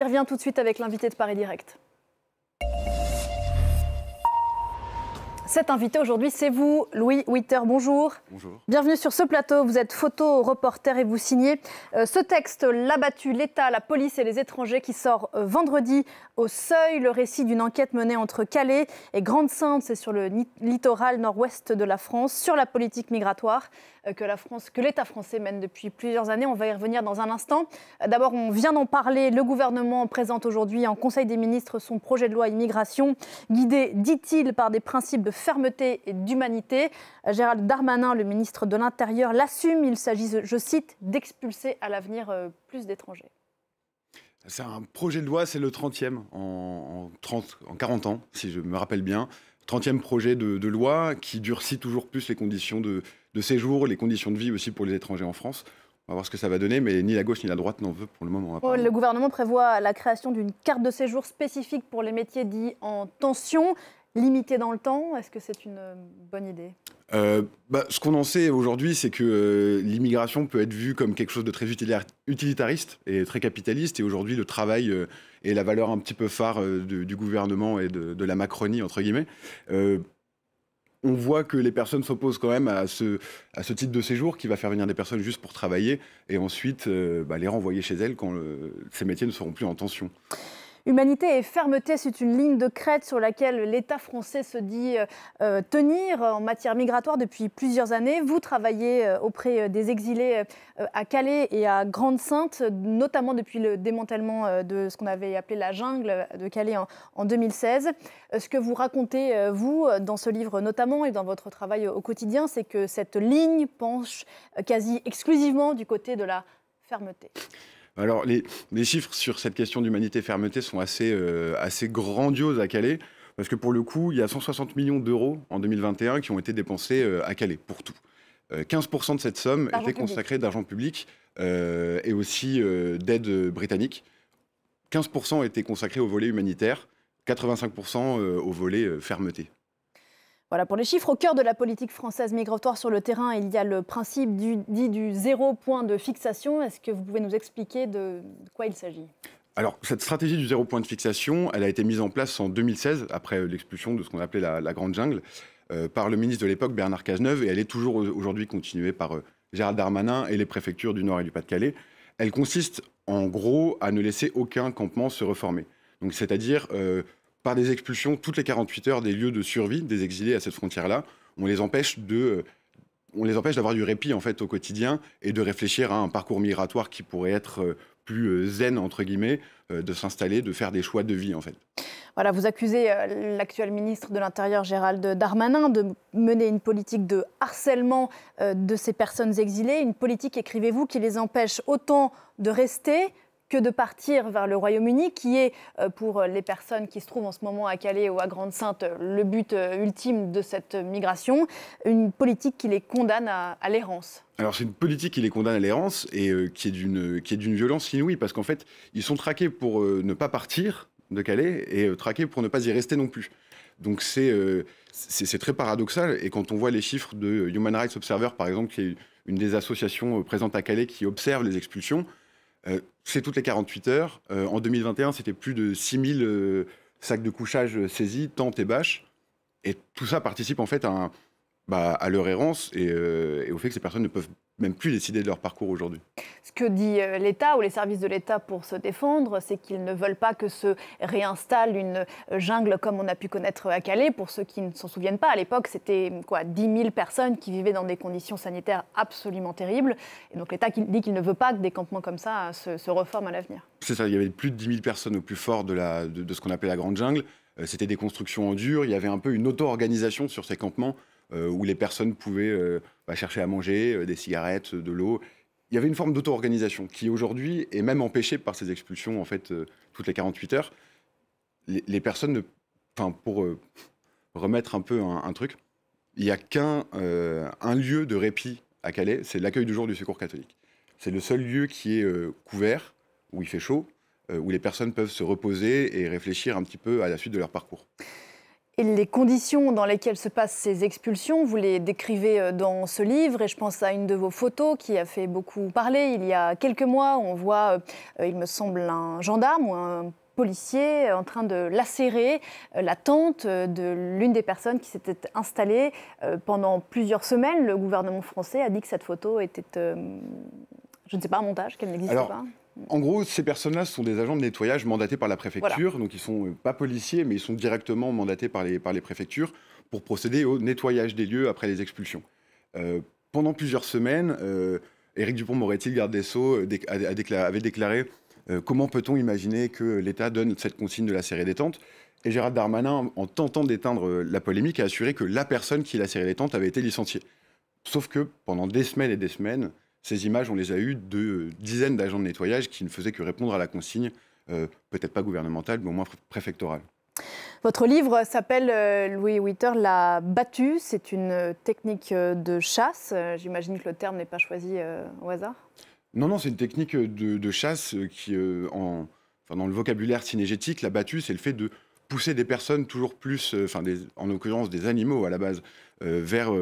Je revient tout de suite avec l'invité de Paris Direct. Cet invité aujourd'hui, c'est vous, Louis Witter. Bonjour. Bonjour. Bienvenue sur ce plateau. Vous êtes photo reporter et vous signez euh, ce texte L'abattu, l'État, la police et les étrangers qui sort euh, vendredi au seuil. Le récit d'une enquête menée entre Calais et Grande-Sainte, c'est sur le littoral nord-ouest de la France, sur la politique migratoire euh, que que l'État français mène depuis plusieurs années. On va y revenir dans un instant. D'abord, on vient d'en parler. Le gouvernement présente aujourd'hui en Conseil des ministres son projet de loi immigration, guidé, dit-il, par des principes de fermeté et d'humanité. Gérald Darmanin, le ministre de l'Intérieur, l'assume. Il s'agit, je cite, d'expulser à l'avenir euh, plus d'étrangers. C'est un projet de loi, c'est le 30e en, 30, en 40 ans, si je me rappelle bien. 30e projet de, loi qui durcit toujours plus les conditions de, de séjour, les conditions de vie aussi pour les étrangers en France. On va voir ce que ça va donner, mais ni la gauche ni la droite n'en veut pour le moment. Le gouvernement prévoit la création d'une carte de séjour spécifique pour les métiers dits en tension. Limité dans le temps, est-ce que c'est une euh, bonne idée euh, bah, ce qu'on en sait aujourd'hui, c'est que euh, l'immigration peut être vue comme quelque chose de très utilitariste et très capitaliste. Et aujourd'hui, le travail et est la valeur un petit peu phare du gouvernement et de, la Macronie, entre guillemets. on voit que les personnes s'opposent quand même à ce, à ce type de séjour qui va faire venir des personnes juste pour travailler et ensuite bah, les renvoyer chez elles quand ces métiers ne seront plus en tension. Humanité et fermeté, c'est une ligne de crête sur laquelle l'État français se dit euh, euh, tenir en matière migratoire depuis plusieurs années. Vous travaillez euh, auprès des exilés à Calais et à Grande-Sainte, notamment depuis le démantèlement de ce qu'on avait appelé la jungle de Calais en 2016. Ce que vous racontez, vous, dans ce livre notamment et dans votre travail au quotidien, c'est que cette ligne penche quasi exclusivement du côté de la fermeté. Alors, les, chiffres sur cette question d'humanité-fermeté sont euh, assez, grandioses à Calais. Parce que pour le coup, il y a 160 millions d'euros en 2021 qui ont été dépensés euh, à Calais pour tout. 15% euh, de cette somme était consacrée d'argent public et aussi d'aide britannique. 15% était consacrés au volet humanitaire, 85% au volet fermeté. Voilà pour les chiffres. Au cœur de la politique française migratoire sur le terrain, il y a le principe du, dit du zéro point de fixation. Est-ce que vous pouvez nous expliquer de quoi il s'agit alors, cette stratégie du zéro point de fixation, elle a été mise en place en 2016, après l'expulsion de ce qu'on appelait la, Grande Jungle, euh, par le ministre de l'époque, Bernard Cazeneuve, et elle est toujours aujourd'hui continuée par euh, Gérald Darmanin et les préfectures du Nord et du Pas-de-Calais. Elle consiste, en gros, à ne laisser aucun campement se reformer. Donc, c'est-à-dire euh, par des expulsions toutes les 48 heures des lieux de survie des exilés à cette frontière-là. On les empêche de euh, on les empêche d'avoir du répit en fait au quotidien et de réfléchir à un parcours migratoire qui pourrait être euh, plus euh, zen entre guillemets, de s'installer, de faire des choix de vie en fait. Voilà, vous accusez l'actuel ministre de l'Intérieur Gérald Darmanin de mener une politique de harcèlement de ces personnes exilées, une politique, écrivez-vous, qui les empêche autant de rester que de partir vers le Royaume-Uni, qui est, euh, pour les personnes qui se trouvent en ce moment à Calais ou à Grande-Sainte, le but euh, ultime de cette migration, une politique qui les condamne à, l'errance. Alors c'est une politique qui les condamne à l'errance et euh, qui est d'une violence inouïe parce qu'en fait ils sont traqués pour ne pas partir de Calais et traqués pour ne pas y rester non plus. Donc c'est c'est très paradoxal et quand on voit les chiffres de Human Rights Observer par exemple qui est une des associations présentes à Calais qui observe les expulsions, euh, c'est toutes les 48 heures. Euh, en 2021, c'était plus de 6000 euh, sacs de couchage saisis, tentes et bâches. Et tout ça participe en fait à un, bah, à leur errance euh, et, au fait que ces personnes ne peuvent même plus décider de leur parcours aujourd'hui. Ce que dit euh, l'État ou les services de l'État pour se défendre, c'est qu'ils ne veulent pas que se réinstalle une euh, jungle comme on a pu connaître à Calais. Pour ceux qui ne s'en souviennent pas, à l'époque, c'était quoi 10 000 personnes qui vivaient dans des conditions sanitaires absolument terribles. Et donc l'État dit qu'il ne veut pas que des campements comme ça se, reforment à l'avenir. C'est ça, il y avait plus de 10 000 personnes au plus fort de, de, de ce qu'on appelait la grande jungle. C'était des constructions en dur, il y avait un peu une auto-organisation sur ces campements. Euh, où les personnes pouvaient euh, bah, chercher à manger, euh, des cigarettes, de l'eau. Il y avait une forme d'auto-organisation qui aujourd'hui est même empêchée par ces expulsions en fait toutes les 48 heures. Les, personnes, enfin pour remettre un peu un, truc, il n'y a qu'un lieu de répit à Calais, c'est l'accueil du jour du Secours catholique. C'est le seul lieu qui est couvert, où il fait chaud, où les personnes peuvent se reposer et réfléchir un petit peu à la suite de leur parcours. Et les conditions dans lesquelles se passent ces expulsions, vous les décrivez euh, dans ce livre et je pense à une de vos photos qui a fait beaucoup parler il y a quelques mois. On voit, euh, euh, il me semble, un gendarme ou un policier en train de lacérer la tente de l'une des personnes qui s'était installée pendant plusieurs semaines. Le gouvernement français a dit que cette photo était, je ne sais pas, un montage, qu'elle n'existe pas. En gros, ces personnes-là sont des agents de nettoyage mandatés par la préfecture, donc ils ne sont euh, pas policiers, mais ils sont directement mandatés par les, préfectures pour procéder au nettoyage des lieux après les expulsions. Euh, pendant plusieurs semaines, euh, Éric Dupont-Moretti, garde des Sceaux, avait déclaré comment peut-on imaginer que l'État donne cette consigne de la série détente Et Gérard Darmanin, en tentant d'éteindre la polémique, a assuré que la personne qui la série détente avait été licenciée. Sauf que pendant des semaines et des semaines, ces images, on les a eues de euh, dizaines d'agents de nettoyage qui ne faisaient que répondre à la consigne, euh, peut-être pas gouvernementale, mais au moins préfectorale. Votre livre s'appelle euh, Louis Witter l'a battue. C'est une technique de chasse. J'imagine que le terme n'est pas choisi au hasard. Non, non, c'est une technique de, chasse qui, en, enfin, dans le vocabulaire synergétique, la battue, c'est le fait de pousser des personnes toujours plus, en l'occurrence des animaux à la base, vers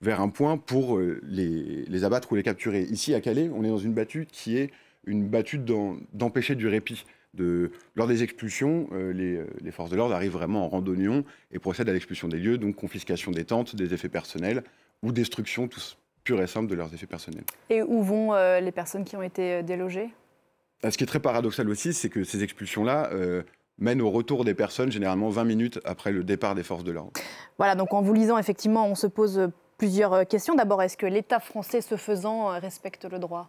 vers un point pour euh, les, abattre ou les capturer. Ici, à Calais, on est dans une battue qui est une battue d'empêcher du répit. De, lors des expulsions, euh, euh, les, forces de l'ordre arrivent vraiment en randonnion et procèdent à l'expulsion des lieux, donc confiscation des tentes, des effets personnels ou destruction tout, pure et simple de leurs effets personnels. Et où vont les personnes qui ont été délogées ah, Ce qui est très paradoxal aussi, c'est que ces expulsions-là euh, au retour des personnes, généralement 20 minutes après le départ des forces de l'ordre. Voilà, donc en vous lisant, effectivement, on se pose Plusieurs euh, questions. D'abord, est-ce que l'État français, ce faisant, euh, respecte le droit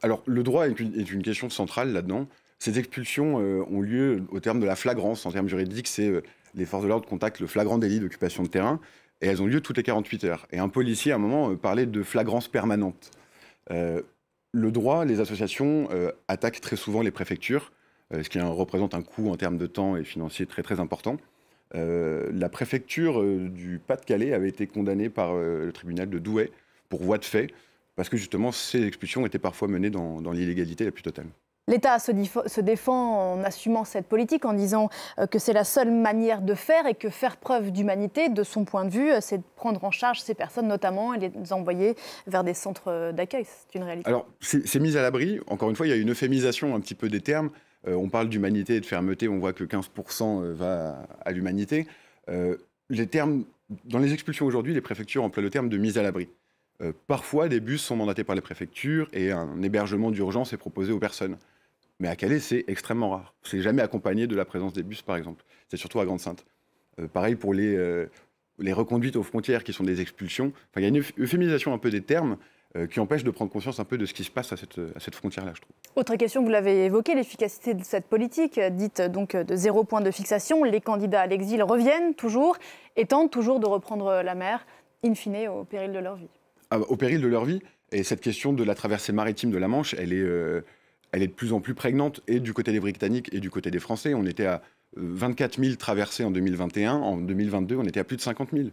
Alors, le droit est une, question centrale là-dedans. Ces expulsions euh, ont lieu au terme de la flagrance. En termes juridiques, c'est les forces de l'ordre contactent le flagrant délit d'occupation de terrain et elles ont lieu toutes les 48 heures. Et un policier, à un moment, parlait de flagrance permanente. le droit, les associations attaquent très souvent les préfectures, ce qui hein, représente un coût en termes de temps et financier très très important. Euh, la préfecture euh, du Pas-de-Calais avait été condamnée par euh, le tribunal de Douai pour voie de fait, parce que justement ces expulsions étaient parfois menées dans, l'illégalité la plus totale. L'État se, défend en assumant cette politique, en disant que c'est la seule manière de faire et que faire preuve d'humanité, de son point de vue, c'est de prendre en charge ces personnes notamment et les envoyer vers des centres d'accueil. C'est une réalité. Alors, c'est mis à l'abri. Encore une fois, il y a une euphémisation un petit peu des termes. Euh, on parle d'humanité et de fermeté, on voit que 15% euh, va à l'humanité. Euh, les termes, dans les expulsions aujourd'hui, les préfectures emploient le terme de mise à l'abri. parfois, des bus sont mandatés par les préfectures et un hébergement d'urgence est proposé aux personnes. Mais à Calais, c'est extrêmement rare. C'est jamais accompagné de la présence des bus, par exemple. C'est surtout à Grande-Sainte. pareil pour les, les reconduites aux frontières qui sont des expulsions. Enfin, il y a une euphémisation un peu des termes, euh, qui empêche de prendre conscience un peu de ce qui se passe à cette, frontière-là, je trouve. Autre question, vous l'avez évoqué, l'efficacité de cette politique, euh, dite euh, donc de zéro point de fixation. Les candidats à l'exil reviennent toujours et tentent toujours de reprendre la mer, in fine, au péril de leur vie. Ah bah, au péril de leur vie. Et cette question de la traversée maritime de la Manche, elle est, elle est de plus en plus prégnante, et du côté des Britanniques et du côté des Français. On était à 24 000 traversées en 2021. En 2022, on était à plus de 50 000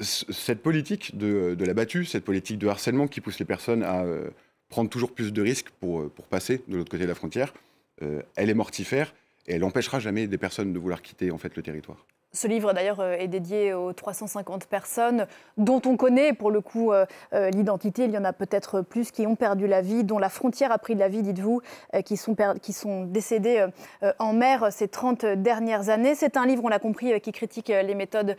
cette politique de, la battue, cette politique de harcèlement qui pousse les personnes à euh, prendre toujours plus de risques euh, pour, passer de l'autre côté de la frontière, euh, elle est mortifère et elle empêchera jamais des personnes de vouloir quitter en fait le territoire. Ce livre d'ailleurs euh, est dédié aux 350 personnes dont on connaît pour le coup euh, euh, l'identité. Il y en a peut-être plus qui ont perdu la vie, dont la frontière a pris de la vie, dites-vous, qui, sont qui sont décédés en mer ces 30 dernières années. C'est un livre, on l'a compris, qui critique les méthodes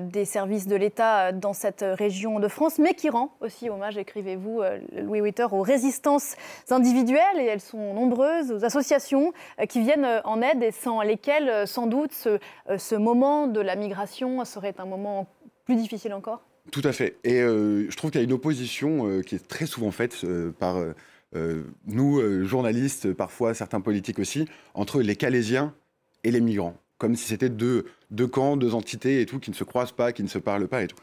des services de l'État dans cette région de France, mais qui rend aussi hommage, écrivez-vous, Louis Witter, aux résistances individuelles, et elles sont nombreuses, aux associations qui viennent en aide et sans lesquelles, sans doute, ce, ce moment de la migration serait un moment plus difficile encore Tout à fait. Et euh, je trouve qu'il y a une opposition euh, qui est très souvent faite euh, par nous, journalistes, parfois certains politiques aussi, entre les Calaisiens et les migrants. Comme si c'était deux, deux camps, deux entités et tout, qui ne se croisent pas, qui ne se parlent pas et tout.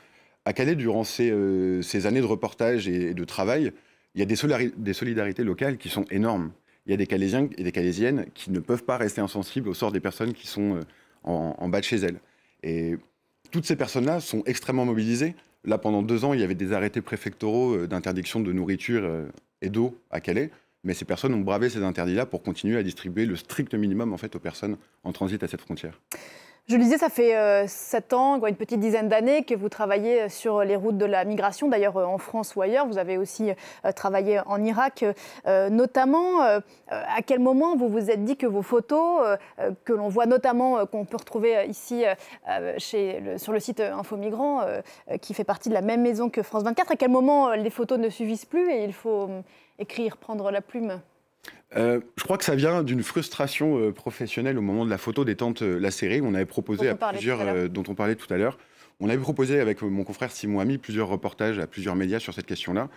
À Calais, durant ces, ces années de reportage et, de travail, il y a des, des solidarités locales qui sont énormes il y a des Calaisiens et des Calaisiennes qui ne peuvent pas rester insensibles au sort des personnes qui sont en, bas de chez elle. Et toutes ces personnes-là sont extrêmement mobilisées. Là, pendant deux ans, il y avait des arrêtés préfectoraux euh, d'interdiction de nourriture euh, et d'eau à Calais. Mais ces personnes ont bravé ces interdits-là pour continuer à distribuer le strict minimum en fait, aux personnes en transit à cette frontière. Je le disais, ça fait euh, sept 7 ans, une petite dizaine d'années que vous travaillez euh, sur les routes de la migration, d'ailleurs euh, en France ou ailleurs. Vous avez aussi travaillé en Irak, notamment. à quel moment vous vous êtes dit que vos photos, que l'on voit notamment, qu'on peut retrouver ici sur le site Infomigrant, qui fait partie de la même maison que France 24, à quel moment les photos ne suffisent plus et il faut écrire, prendre la plume euh, je crois que ça vient d'une frustration euh, professionnelle au moment de la photo des tentes euh, La série On avait proposé dont à plusieurs, dont on parlait tout à l'heure, on avait proposé avec mon confrère Simon Ami plusieurs reportages à plusieurs médias sur cette question-là.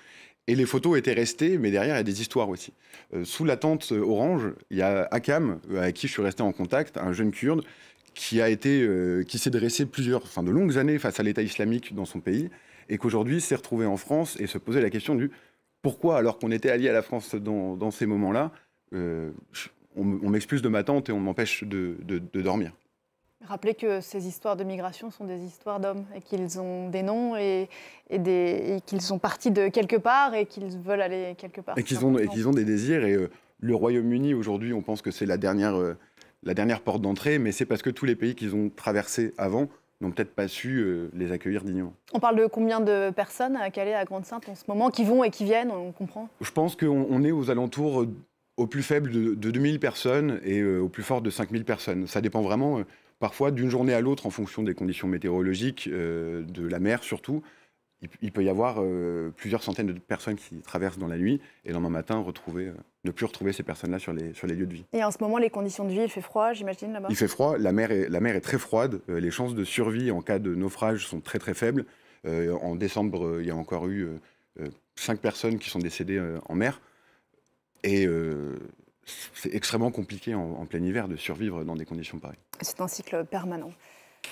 Et les photos étaient restées, mais derrière, il y a des histoires aussi. sous la tente orange, il y a Akam, avec qui je suis resté en contact, un jeune kurde qui a qui s'est dressé plusieurs, enfin de longues années face à l'État islamique dans son pays, et qu'aujourd'hui s'est retrouvé en France et se posait la question du pourquoi, alors qu'on était allié à la France dans, ces moments-là, euh, on, m'excuse de ma tante et on m'empêche de, dormir Rappelez que ces histoires de migration sont des histoires d'hommes et qu'ils ont des noms et, qu'ils sont partis de quelque part et qu'ils veulent aller quelque part. Et qu'ils ont, ont, des désirs. Et euh, le Royaume-Uni, aujourd'hui, on pense que c'est la euh, la dernière porte d'entrée, mais c'est parce que tous les pays qu'ils ont traversés avant n'ont peut-être pas su euh, les accueillir dignement. On parle de combien de personnes à Calais, à Grande-Sainte en ce moment, qui vont et qui viennent, on comprend Je pense qu'on est aux alentours euh, au plus faible de, 2000 personnes et euh, au plus fort de 5000 personnes. Ça dépend vraiment parfois d'une journée à l'autre en fonction des conditions météorologiques, de la mer surtout il, peut y avoir euh, plusieurs centaines de personnes qui traversent dans la nuit et le lendemain matin retrouver, euh, ne plus retrouver ces personnes-là sur les, lieux de vie. Et en ce moment, les conditions de vie, il fait froid, j'imagine, là-bas Il fait froid, la mer est, très froide, euh, les chances de survie en cas de naufrage sont très très faibles. en décembre, il y a encore eu cinq personnes qui sont décédées en mer. Et c'est extrêmement compliqué en plein hiver de survivre dans des conditions pareilles. C'est un cycle permanent.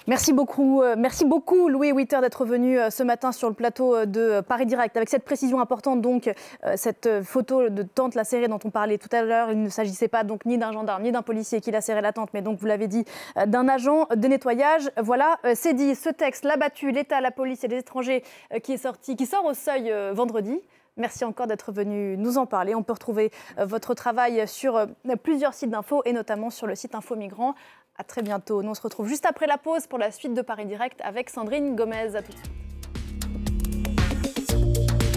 Merci beaucoup, euh, merci beaucoup Louis Witter d'être venu euh, ce matin sur le plateau euh, de Paris Direct. Avec cette précision importante, donc, cette photo de tente serrée dont on parlait tout à l'heure, il ne s'agissait pas donc ni d'un gendarme ni d'un policier qui l'a serrait la tente, mais donc, vous l'avez dit, d'un agent de nettoyage. Voilà, c'est dit. Ce texte, l'abattu, l'État, la police et les étrangers qui est sorti, qui sort au seuil vendredi. Merci encore d'être venu nous en parler. On peut retrouver votre travail sur plusieurs sites d'infos et notamment sur le site Info Migrant. À très bientôt. Nous on se retrouve juste après la pause pour la suite de Paris Direct avec Sandrine Gomez. À tout de suite.